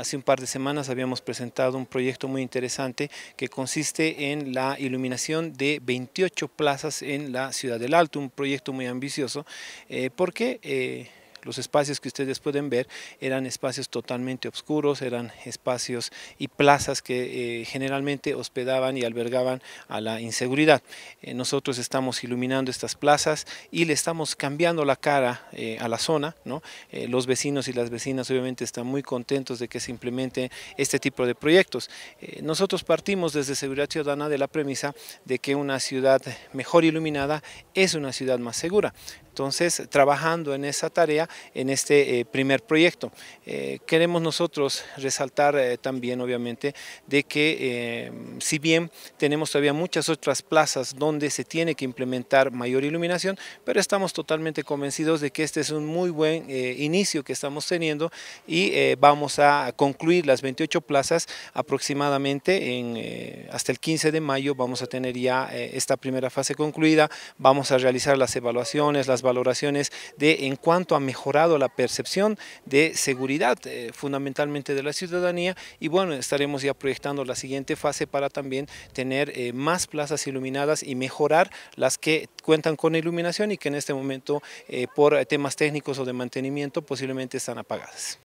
Hace un par de semanas habíamos presentado un proyecto muy interesante que consiste en la iluminación de 28 plazas en la ciudad del Alto, un proyecto muy ambicioso, eh, porque... Eh, los espacios que ustedes pueden ver eran espacios totalmente oscuros, eran espacios y plazas que eh, generalmente hospedaban y albergaban a la inseguridad. Eh, nosotros estamos iluminando estas plazas y le estamos cambiando la cara eh, a la zona. los vecinos y las vecinas obviamente están muy contentos de que se implemente este tipo de proyectos. nosotros partimos desde Seguridad Ciudadana de la premisa de que una ciudad mejor iluminada es una ciudad más segura. Entonces, trabajando en esa tarea, en este eh, primer proyecto. Eh, queremos nosotros resaltar eh, también, obviamente, de que si bien tenemos todavía muchas otras plazas donde se tiene que implementar mayor iluminación, pero estamos totalmente convencidos de que este es un muy buen inicio que estamos teniendo y vamos a concluir las 28 plazas aproximadamente en, hasta el 15 de mayo vamos a tener ya esta primera fase concluida, vamos a realizar las evaluaciones, las valoraciones de en cuanto ha mejorado la percepción de seguridad eh, fundamentalmente de la ciudadanía y bueno, estaremos ya proyectando la siguiente fase para también tener eh, más plazas iluminadas y mejorar las que cuentan con iluminación y que en este momento eh, por temas técnicos o de mantenimiento posiblemente están apagadas.